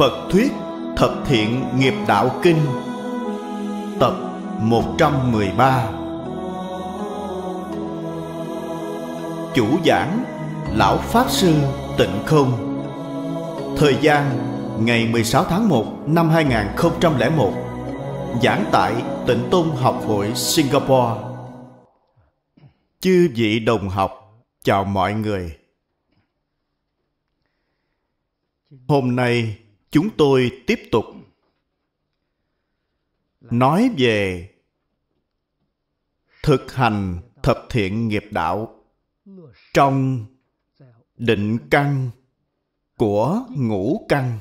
Phật Thuyết Thập Thiện Nghiệp Đạo Kinh Tập 113 Chủ giảng Lão Pháp Sư Tịnh Không Thời gian ngày 16 tháng 1 năm 2001 Giảng tại Tịnh Tôn Học hội Singapore Chư vị đồng học, chào mọi người Hôm nay chúng tôi tiếp tục nói về thực hành thập thiện nghiệp đạo trong định căn của ngũ căn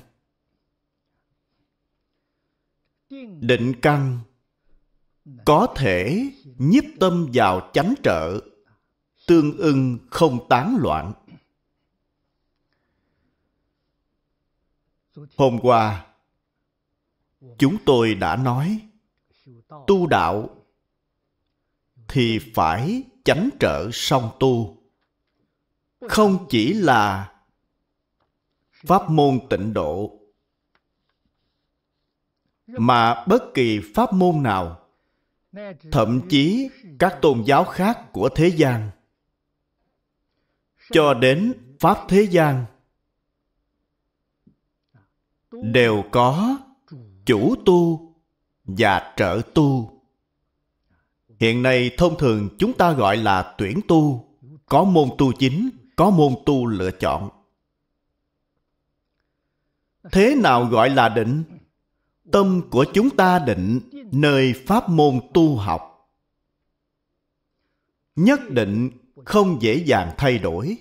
định căn có thể nhiếp tâm vào chánh trợ tương ưng không tán loạn hôm qua chúng tôi đã nói tu đạo thì phải chánh trở song tu không chỉ là pháp môn tịnh độ mà bất kỳ pháp môn nào thậm chí các tôn giáo khác của thế gian cho đến pháp thế gian đều có chủ tu và trợ tu hiện nay thông thường chúng ta gọi là tuyển tu có môn tu chính có môn tu lựa chọn thế nào gọi là định tâm của chúng ta định nơi pháp môn tu học nhất định không dễ dàng thay đổi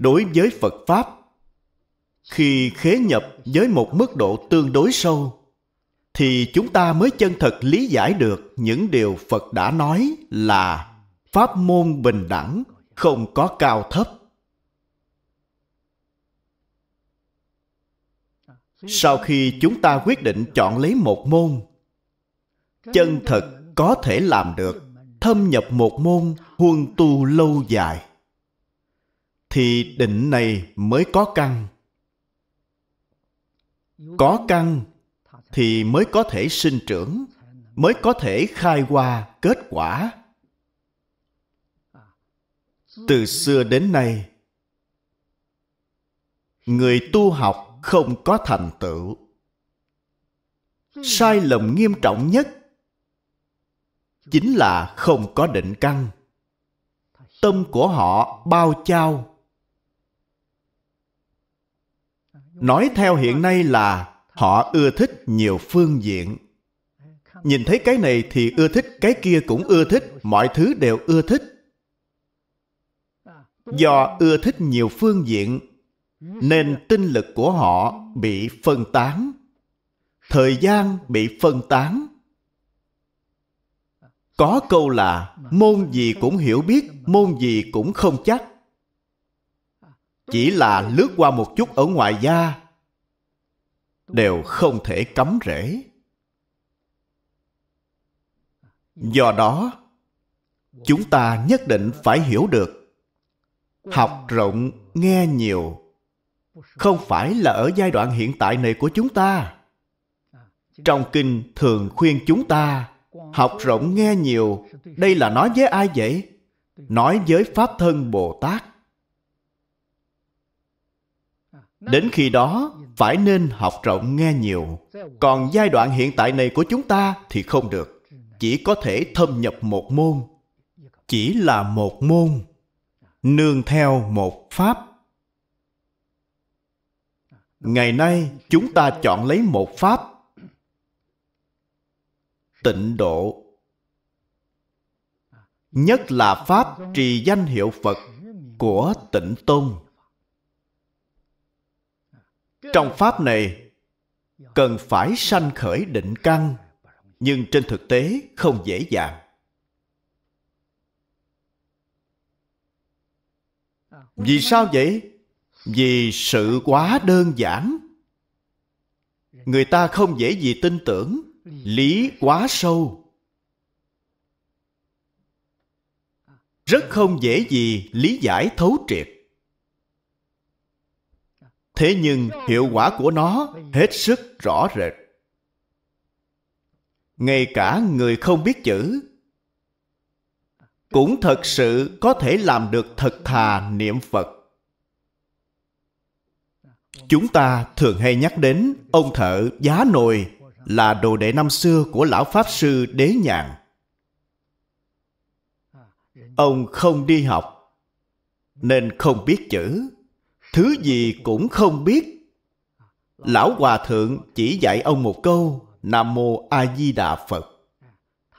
đối với phật pháp khi khế nhập với một mức độ tương đối sâu thì chúng ta mới chân thật lý giải được những điều phật đã nói là pháp môn bình đẳng không có cao thấp sau khi chúng ta quyết định chọn lấy một môn chân thật có thể làm được thâm nhập một môn huân tu lâu dài thì định này mới có căn có căn thì mới có thể sinh trưởng mới có thể khai qua kết quả từ xưa đến nay người tu học không có thành tựu sai lầm nghiêm trọng nhất chính là không có định căn tâm của họ bao trao nói theo hiện nay là họ ưa thích nhiều phương diện nhìn thấy cái này thì ưa thích cái kia cũng ưa thích mọi thứ đều ưa thích do ưa thích nhiều phương diện nên tinh lực của họ bị phân tán thời gian bị phân tán có câu là môn gì cũng hiểu biết môn gì cũng không chắc chỉ là lướt qua một chút ở ngoài da đều không thể cấm rễ do đó chúng ta nhất định phải hiểu được học rộng nghe nhiều không phải là ở giai đoạn hiện tại này của chúng ta trong kinh thường khuyên chúng ta học rộng nghe nhiều đây là nói với ai vậy nói với pháp thân bồ tát đến khi đó phải nên học rộng nghe nhiều còn giai đoạn hiện tại này của chúng ta thì không được chỉ có thể thâm nhập một môn chỉ là một môn nương theo một pháp ngày nay chúng ta chọn lấy một pháp tịnh độ nhất là pháp trì danh hiệu phật của tịnh tôn trong pháp này cần phải sanh khởi định căn nhưng trên thực tế không dễ dàng vì sao vậy vì sự quá đơn giản người ta không dễ gì tin tưởng lý quá sâu rất không dễ gì lý giải thấu triệt thế nhưng hiệu quả của nó hết sức rõ rệt ngay cả người không biết chữ cũng thật sự có thể làm được thật thà niệm phật chúng ta thường hay nhắc đến ông thợ giá nồi là đồ đệ năm xưa của lão pháp sư đế nhàn ông không đi học nên không biết chữ thứ gì cũng không biết lão hòa thượng chỉ dạy ông một câu nam mô a di đà phật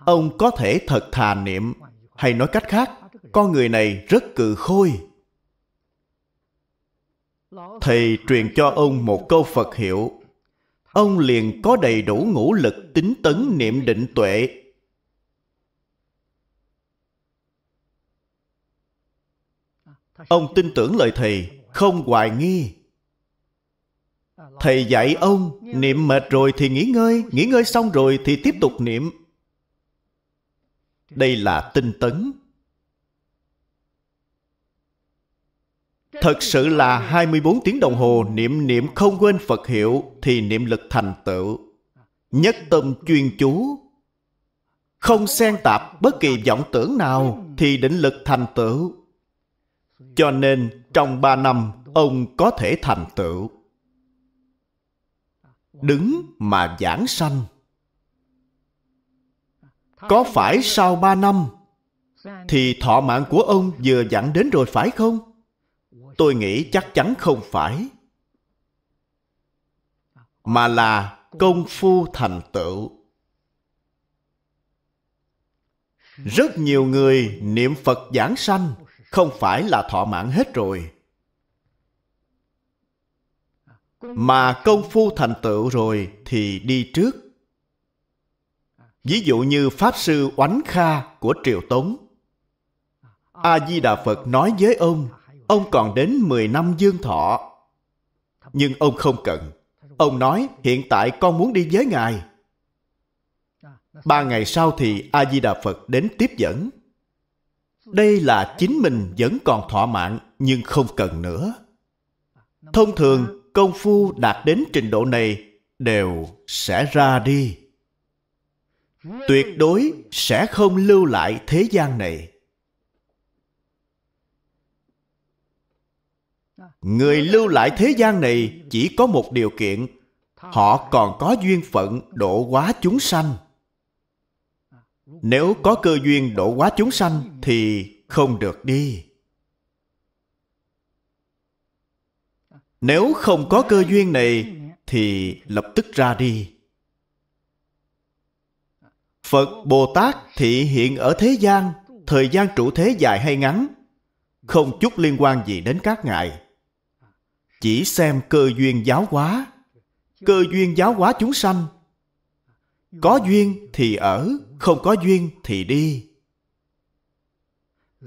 ông có thể thật thà niệm hay nói cách khác con người này rất cừ khôi thầy truyền cho ông một câu phật hiệu ông liền có đầy đủ ngũ lực tính tấn niệm định tuệ ông tin tưởng lời thầy không hoài nghi thầy dạy ông niệm mệt rồi thì nghỉ ngơi nghỉ ngơi xong rồi thì tiếp tục niệm đây là tinh tấn Thật sự là 24 tiếng đồng hồ niệm niệm không quên Phật hiệu thì niệm lực thành tựu. Nhất tâm chuyên chú. Không xen tạp bất kỳ vọng tưởng nào thì định lực thành tựu. Cho nên trong ba năm ông có thể thành tựu. Đứng mà giảng sanh. Có phải sau ba năm thì thọ mạng của ông vừa dặn đến rồi phải không? Tôi nghĩ chắc chắn không phải. Mà là công phu thành tựu. Rất nhiều người niệm Phật giảng sanh không phải là thỏa mãn hết rồi mà công phu thành tựu rồi thì đi trước ví dụ như pháp sư oánh kha của triều tống a di đà phật nói với ông ông còn đến 10 năm dương thọ nhưng ông không cần ông nói hiện tại con muốn đi với ngài ba ngày sau thì a di đà phật đến tiếp dẫn đây là chính mình vẫn còn thỏa mãn nhưng không cần nữa thông thường công phu đạt đến trình độ này đều sẽ ra đi tuyệt đối sẽ không lưu lại thế gian này người lưu lại thế gian này chỉ có một điều kiện họ còn có duyên phận độ hóa chúng sanh nếu có cơ duyên độ quá chúng sanh thì không được đi nếu không có cơ duyên này thì lập tức ra đi phật bồ tát thị hiện ở thế gian thời gian trụ thế dài hay ngắn không chút liên quan gì đến các ngài chỉ xem cơ duyên giáo hóa cơ duyên giáo hóa chúng sanh có duyên thì ở không có duyên thì đi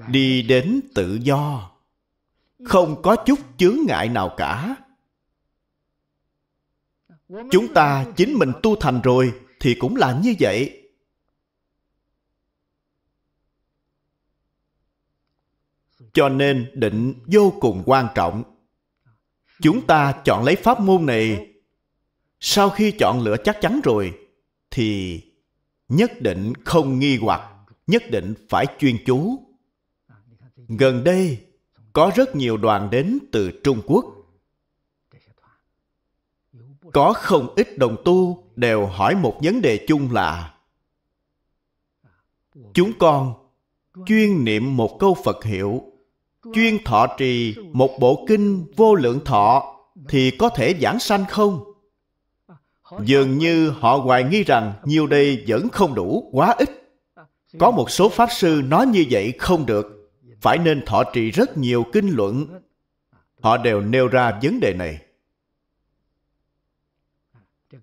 đi đến tự do không có chút chướng ngại nào cả chúng ta chính mình tu thành rồi thì cũng là như vậy cho nên định vô cùng quan trọng chúng ta chọn lấy pháp môn này sau khi chọn lựa chắc chắn rồi thì nhất định không nghi hoặc, nhất định phải chuyên chú. Gần đây, có rất nhiều đoàn đến từ Trung Quốc. Có không ít đồng tu đều hỏi một vấn đề chung là Chúng con chuyên niệm một câu Phật hiệu, chuyên thọ trì một bộ kinh vô lượng thọ thì có thể giảng sanh không? dường như họ hoài nghi rằng nhiều đây vẫn không đủ quá ít có một số pháp sư nói như vậy không được phải nên thọ trì rất nhiều kinh luận họ đều nêu ra vấn đề này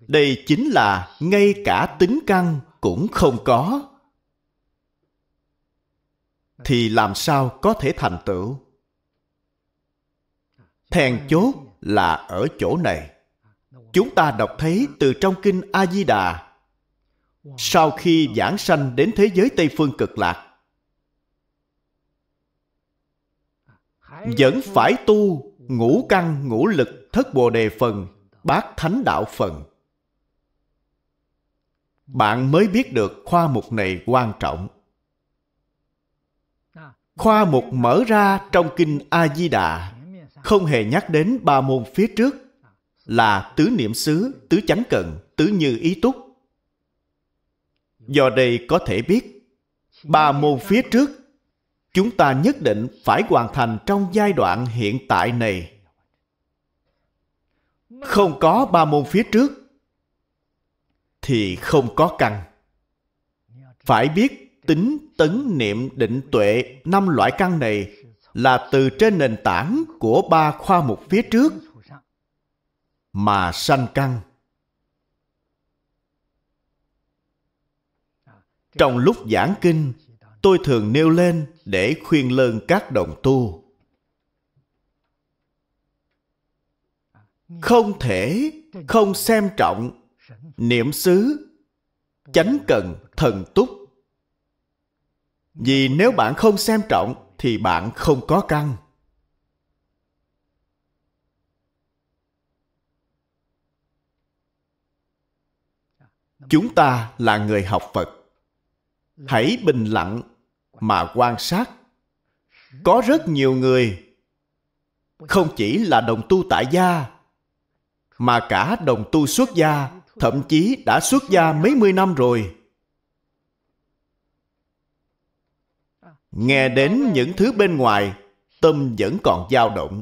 đây chính là ngay cả tính căn cũng không có thì làm sao có thể thành tựu then chốt là ở chỗ này chúng ta đọc thấy từ trong kinh a di đà sau khi giảng sanh đến thế giới tây phương cực lạc vẫn phải tu ngũ căn ngũ lực thất bồ đề phần bát thánh đạo phần bạn mới biết được khoa mục này quan trọng khoa mục mở ra trong kinh a di đà không hề nhắc đến ba môn phía trước là tứ niệm xứ, tứ chánh cận, tứ như ý túc. Do đây có thể biết, ba môn phía trước chúng ta nhất định phải hoàn thành trong giai đoạn hiện tại này. Không có ba môn phía trước thì không có căn. Phải biết tính tấn niệm định tuệ năm loại căn này là từ trên nền tảng của ba khoa mục phía trước mà sanh căn. Trong lúc giảng kinh, tôi thường nêu lên để khuyên lơn các đồng tu. Không thể không xem trọng niệm xứ chánh cần thần túc vì nếu bạn không xem trọng thì bạn không có căn chúng ta là người học phật hãy bình lặng mà quan sát có rất nhiều người không chỉ là đồng tu tại gia mà cả đồng tu xuất gia thậm chí đã xuất gia mấy mươi năm rồi nghe đến những thứ bên ngoài tâm vẫn còn dao động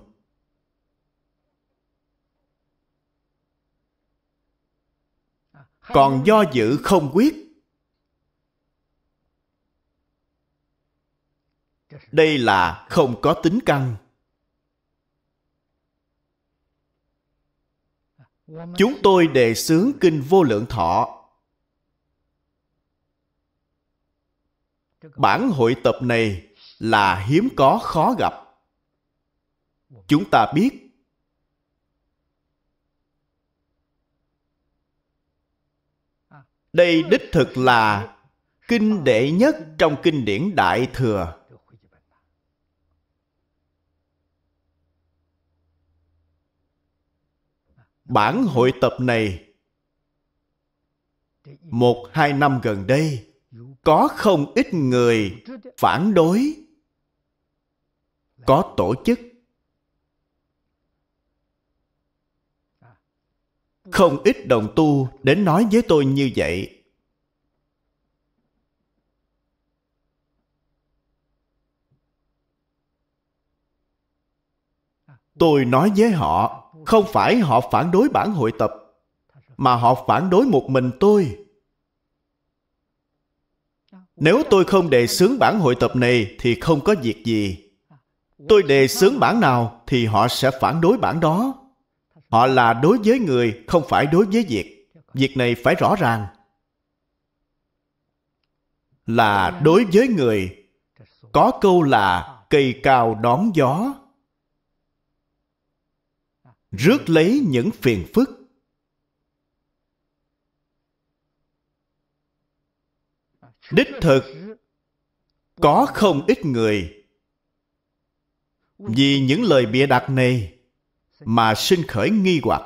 còn do dự không quyết đây là không có tính căn chúng tôi đề xướng kinh vô lượng thọ bản hội tập này là hiếm có khó gặp chúng ta biết đây đích thực là kinh đệ nhất trong kinh điển đại thừa bản hội tập này một hai năm gần đây có không ít người phản đối có tổ chức không ít đồng tu đến nói với tôi như vậy tôi nói với họ không phải họ phản đối bản hội tập mà họ phản đối một mình tôi nếu tôi không đề xướng bản hội tập này thì không có việc gì tôi đề xướng bản nào thì họ sẽ phản đối bản đó Họ là đối với người, không phải đối với việc. Việc này phải rõ ràng. Là đối với người. Có câu là cây cao đón gió. Rước lấy những phiền phức. Đích thực, có không ít người vì những lời bịa đặt này mà sinh khởi nghi hoặc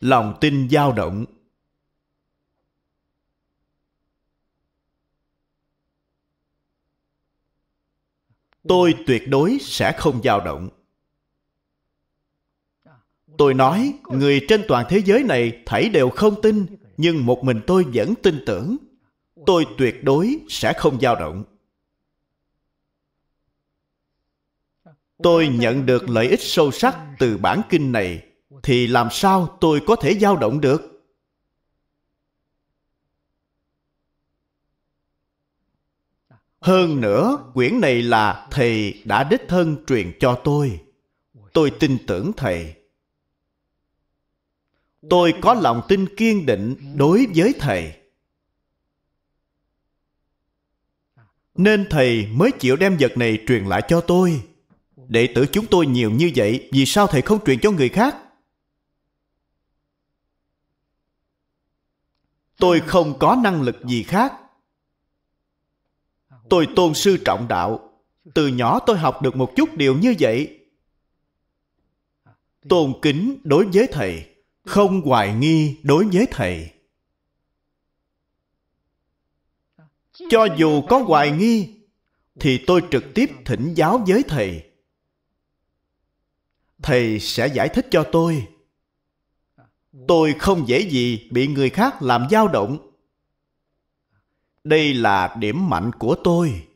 lòng tin dao động tôi tuyệt đối sẽ không dao động tôi nói người trên toàn thế giới này thảy đều không tin nhưng một mình tôi vẫn tin tưởng tôi tuyệt đối sẽ không dao động tôi nhận được lợi ích sâu sắc từ bản kinh này thì làm sao tôi có thể dao động được hơn nữa quyển này là thầy đã đích thân truyền cho tôi tôi tin tưởng thầy tôi có lòng tin kiên định đối với thầy nên thầy mới chịu đem vật này truyền lại cho tôi đệ tử chúng tôi nhiều như vậy, vì sao thầy không truyền cho người khác? Tôi không có năng lực gì khác. Tôi tôn sư trọng đạo. Từ nhỏ tôi học được một chút điều như vậy. Tôn kính đối với thầy, không hoài nghi đối với thầy. Cho dù có hoài nghi, thì tôi trực tiếp thỉnh giáo với thầy thầy sẽ giải thích cho tôi tôi không dễ gì bị người khác làm dao động đây là điểm mạnh của tôi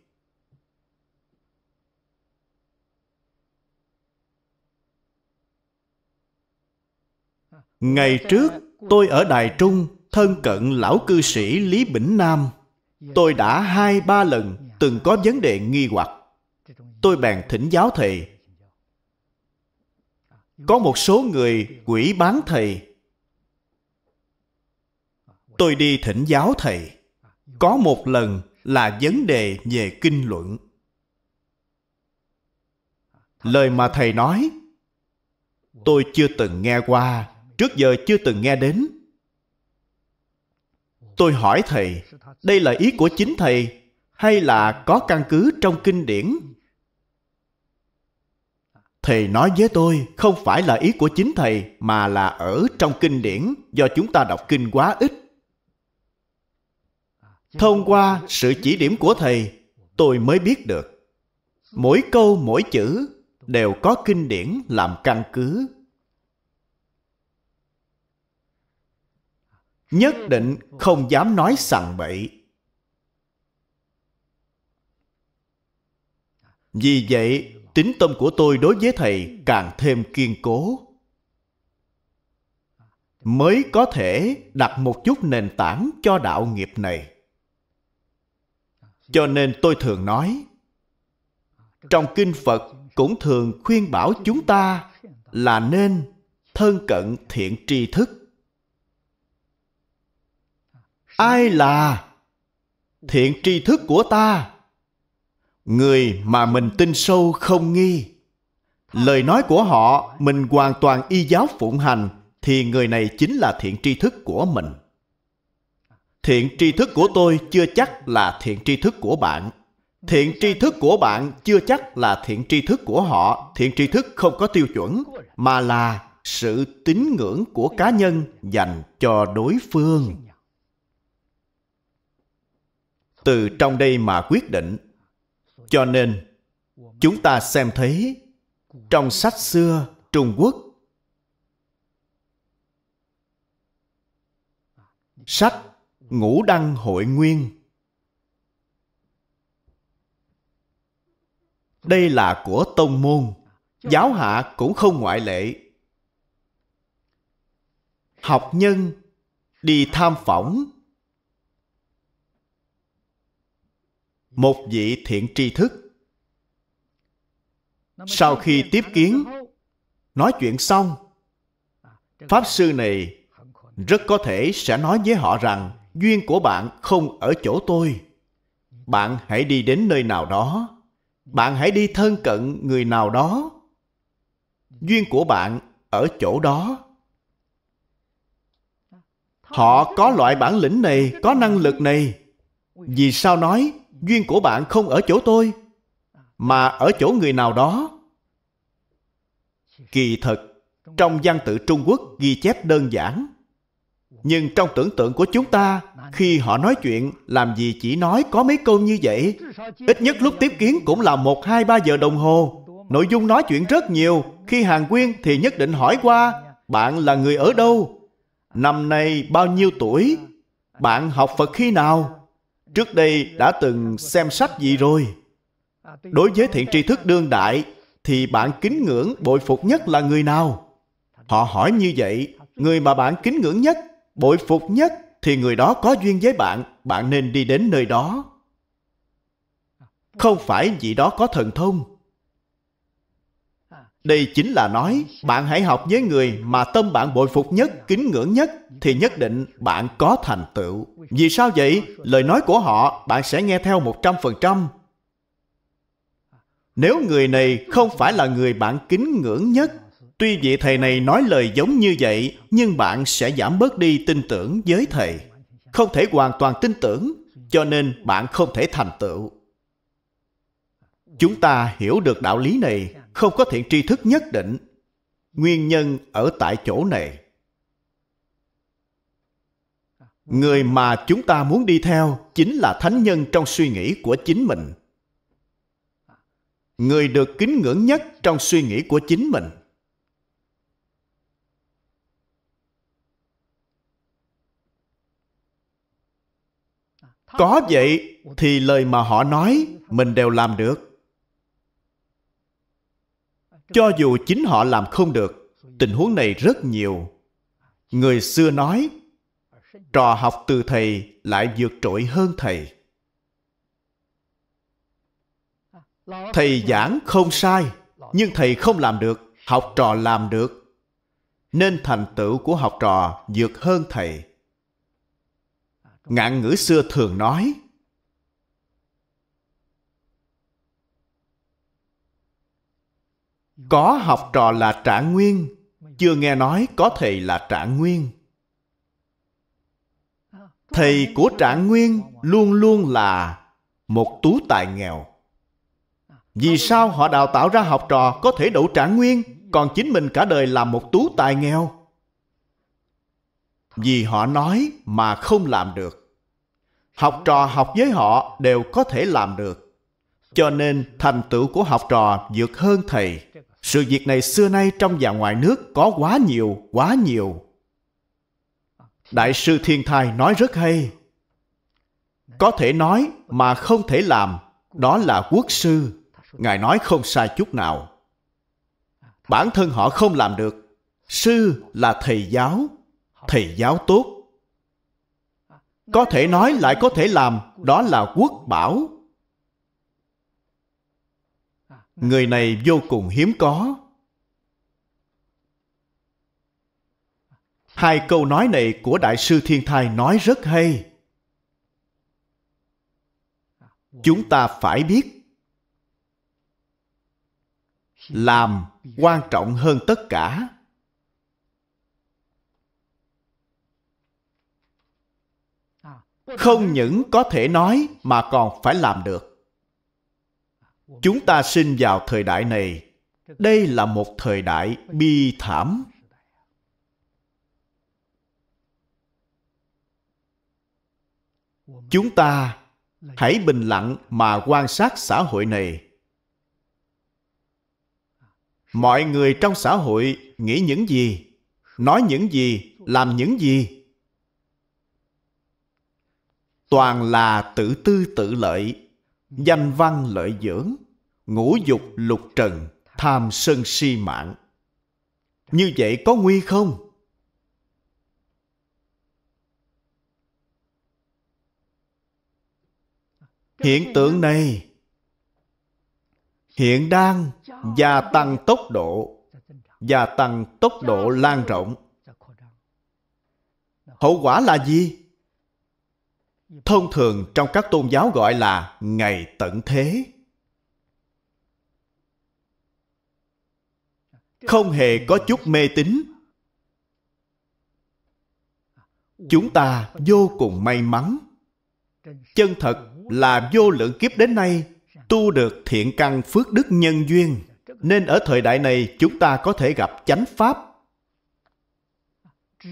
ngày trước tôi ở đài trung thân cận lão cư sĩ lý bỉnh nam tôi đã hai ba lần từng có vấn đề nghi hoặc tôi bèn thỉnh giáo thầy có một số người quỷ bán thầy tôi đi thỉnh giáo thầy có một lần là vấn đề về kinh luận lời mà thầy nói tôi chưa từng nghe qua trước giờ chưa từng nghe đến tôi hỏi thầy đây là ý của chính thầy hay là có căn cứ trong kinh điển Thầy nói với tôi không phải là ý của chính thầy mà là ở trong kinh điển do chúng ta đọc kinh quá ít. Thông qua sự chỉ điểm của thầy, tôi mới biết được. Mỗi câu mỗi chữ đều có kinh điển làm căn cứ. Nhất định không dám nói sằng bậy. Vì vậy, tín tâm của tôi đối với thầy càng thêm kiên cố mới có thể đặt một chút nền tảng cho đạo nghiệp này cho nên tôi thường nói trong kinh phật cũng thường khuyên bảo chúng ta là nên thân cận thiện tri thức ai là thiện tri thức của ta người mà mình tin sâu không nghi lời nói của họ mình hoàn toàn y giáo phụng hành thì người này chính là thiện tri thức của mình thiện tri thức của tôi chưa chắc là thiện tri thức của bạn thiện tri thức của bạn chưa chắc là thiện tri thức của họ thiện tri thức không có tiêu chuẩn mà là sự tín ngưỡng của cá nhân dành cho đối phương từ trong đây mà quyết định cho nên, chúng ta xem thấy trong sách xưa Trung Quốc sách Ngũ Đăng Hội Nguyên Đây là của tông môn, giáo hạ cũng không ngoại lệ. Học nhân đi tham phỏng một vị thiện tri thức sau khi tiếp kiến nói chuyện xong pháp sư này rất có thể sẽ nói với họ rằng duyên của bạn không ở chỗ tôi bạn hãy đi đến nơi nào đó bạn hãy đi thân cận người nào đó duyên của bạn ở chỗ đó họ có loại bản lĩnh này có năng lực này vì sao nói duyên của bạn không ở chỗ tôi mà ở chỗ người nào đó kỳ thực trong văn tự trung quốc ghi chép đơn giản nhưng trong tưởng tượng của chúng ta khi họ nói chuyện làm gì chỉ nói có mấy câu như vậy ít nhất lúc tiếp kiến cũng là một hai ba giờ đồng hồ nội dung nói chuyện rất nhiều khi hàng quyên thì nhất định hỏi qua bạn là người ở đâu năm nay bao nhiêu tuổi bạn học phật khi nào trước đây đã từng xem sách gì rồi đối với thiện tri thức đương đại thì bạn kính ngưỡng bội phục nhất là người nào họ hỏi như vậy người mà bạn kính ngưỡng nhất bội phục nhất thì người đó có duyên với bạn bạn nên đi đến nơi đó không phải vị đó có thần thông đây chính là nói bạn hãy học với người mà tâm bạn bội phục nhất, kính ngưỡng nhất thì nhất định bạn có thành tựu. Vì sao vậy? Lời nói của họ bạn sẽ nghe theo 100%. Nếu người này không phải là người bạn kính ngưỡng nhất, tuy vị thầy này nói lời giống như vậy, nhưng bạn sẽ giảm bớt đi tin tưởng với thầy. Không thể hoàn toàn tin tưởng, cho nên bạn không thể thành tựu. Chúng ta hiểu được đạo lý này không có thiện tri thức nhất định. Nguyên nhân ở tại chỗ này. Người mà chúng ta muốn đi theo chính là thánh nhân trong suy nghĩ của chính mình. Người được kính ngưỡng nhất trong suy nghĩ của chính mình. Có vậy thì lời mà họ nói mình đều làm được cho dù chính họ làm không được tình huống này rất nhiều người xưa nói trò học từ thầy lại vượt trội hơn thầy thầy giảng không sai nhưng thầy không làm được học trò làm được nên thành tựu của học trò vượt hơn thầy ngạn ngữ xưa thường nói có học trò là trả nguyên chưa nghe nói có thầy là trả nguyên thầy của trả nguyên luôn luôn là một tú tài nghèo vì sao họ đào tạo ra học trò có thể đủ trả nguyên còn chính mình cả đời là một tú tài nghèo vì họ nói mà không làm được học trò học với họ đều có thể làm được cho nên thành tựu của học trò vượt hơn thầy sự việc này xưa nay trong và ngoài nước có quá nhiều, quá nhiều. Đại sư Thiên Thai nói rất hay. Có thể nói mà không thể làm, đó là quốc sư. Ngài nói không sai chút nào. Bản thân họ không làm được. Sư là thầy giáo, thầy giáo tốt. Có thể nói lại có thể làm, đó là quốc bảo người này vô cùng hiếm có hai câu nói này của đại sư thiên thai nói rất hay chúng ta phải biết làm quan trọng hơn tất cả không những có thể nói mà còn phải làm được chúng ta sinh vào thời đại này đây là một thời đại bi thảm chúng ta hãy bình lặng mà quan sát xã hội này mọi người trong xã hội nghĩ những gì nói những gì làm những gì toàn là tự tư tự lợi danh văn lợi dưỡng ngũ dục lục trần tham sân si mạng như vậy có nguy không hiện tượng này hiện đang gia tăng tốc độ gia tăng tốc độ lan rộng hậu quả là gì thông thường trong các tôn giáo gọi là ngày tận thế không hề có chút mê tín chúng ta vô cùng may mắn chân thật là vô lượng kiếp đến nay tu được thiện căn phước đức nhân duyên nên ở thời đại này chúng ta có thể gặp chánh pháp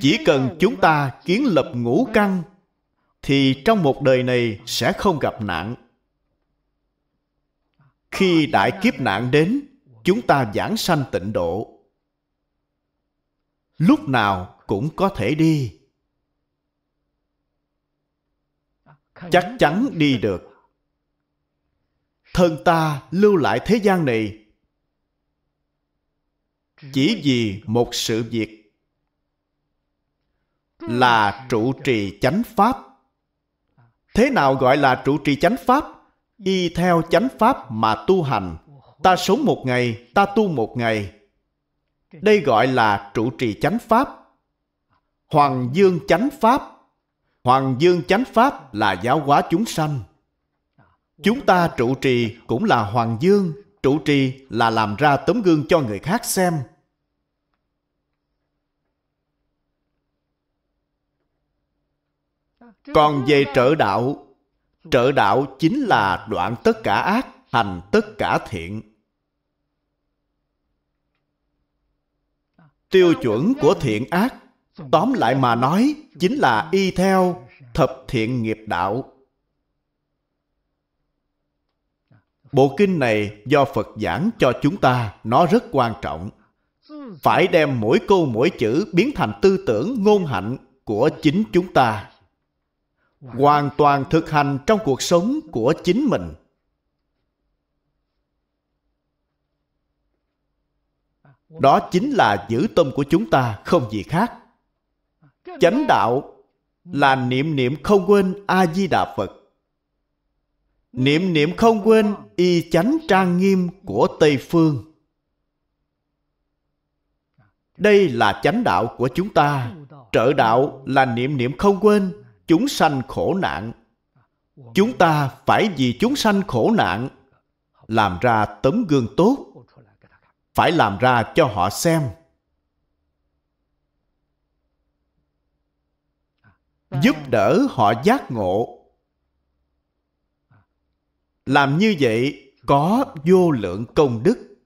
chỉ cần chúng ta kiến lập ngũ căn thì trong một đời này sẽ không gặp nạn. Khi đại kiếp nạn đến, chúng ta giảng sanh tịnh độ. Lúc nào cũng có thể đi. Chắc chắn đi được. Thân ta lưu lại thế gian này chỉ vì một sự việc là trụ trì chánh pháp Thế nào gọi là trụ trì chánh pháp? Y theo chánh pháp mà tu hành. Ta sống một ngày, ta tu một ngày. Đây gọi là trụ trì chánh pháp. Hoàng dương chánh pháp. Hoàng dương chánh pháp là giáo hóa chúng sanh. Chúng ta trụ trì cũng là hoàng dương, trụ trì là làm ra tấm gương cho người khác xem, còn về trợ đạo trợ đạo chính là đoạn tất cả ác hành tất cả thiện tiêu chuẩn của thiện ác tóm lại mà nói chính là y theo thập thiện nghiệp đạo bộ kinh này do phật giảng cho chúng ta nó rất quan trọng phải đem mỗi câu mỗi chữ biến thành tư tưởng ngôn hạnh của chính chúng ta hoàn toàn thực hành trong cuộc sống của chính mình đó chính là giữ tâm của chúng ta không gì khác chánh đạo là niệm niệm không quên a di đà phật niệm niệm không quên y chánh trang nghiêm của tây phương đây là chánh đạo của chúng ta trợ đạo là niệm niệm không quên chúng sanh khổ nạn chúng ta phải vì chúng sanh khổ nạn làm ra tấm gương tốt phải làm ra cho họ xem giúp đỡ họ giác ngộ làm như vậy có vô lượng công đức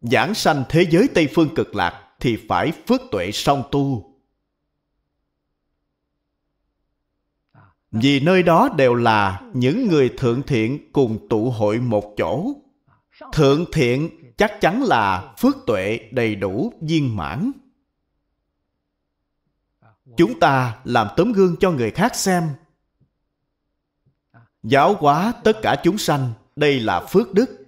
giảng sanh thế giới tây phương cực lạc thì phải phước tuệ song tu vì nơi đó đều là những người thượng thiện cùng tụ hội một chỗ thượng thiện chắc chắn là phước tuệ đầy đủ viên mãn chúng ta làm tấm gương cho người khác xem giáo hóa tất cả chúng sanh đây là phước đức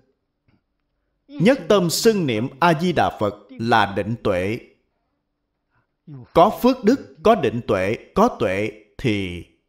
nhất tâm xưng niệm a di đà phật là định tuệ có phước đức có định tuệ có tuệ thì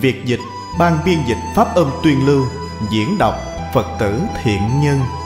Việt dịch Ban biên dịch Pháp âm Tuyên Lưu Diễn đọc Phật tử Thiện Nhân